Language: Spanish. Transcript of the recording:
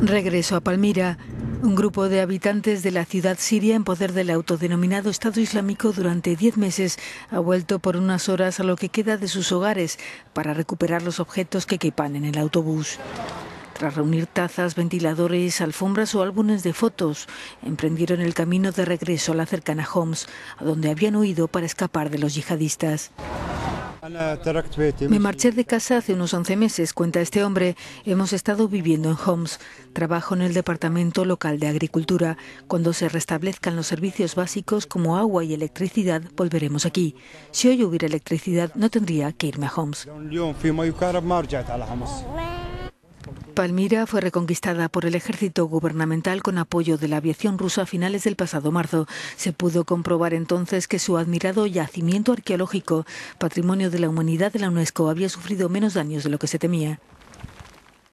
Regreso a Palmira. Un grupo de habitantes de la ciudad siria en poder del autodenominado Estado Islámico durante 10 meses ha vuelto por unas horas a lo que queda de sus hogares para recuperar los objetos que quepan en el autobús. Tras reunir tazas, ventiladores, alfombras o álbumes de fotos, emprendieron el camino de regreso a la cercana Homs, a donde habían huido para escapar de los yihadistas. Me marché de casa hace unos 11 meses, cuenta este hombre. Hemos estado viviendo en Homs. Trabajo en el Departamento Local de Agricultura. Cuando se restablezcan los servicios básicos como agua y electricidad, volveremos aquí. Si hoy hubiera electricidad, no tendría que irme a Homs. Palmira fue reconquistada por el ejército gubernamental con apoyo de la aviación rusa a finales del pasado marzo. Se pudo comprobar entonces que su admirado yacimiento arqueológico, patrimonio de la humanidad de la UNESCO, había sufrido menos daños de lo que se temía.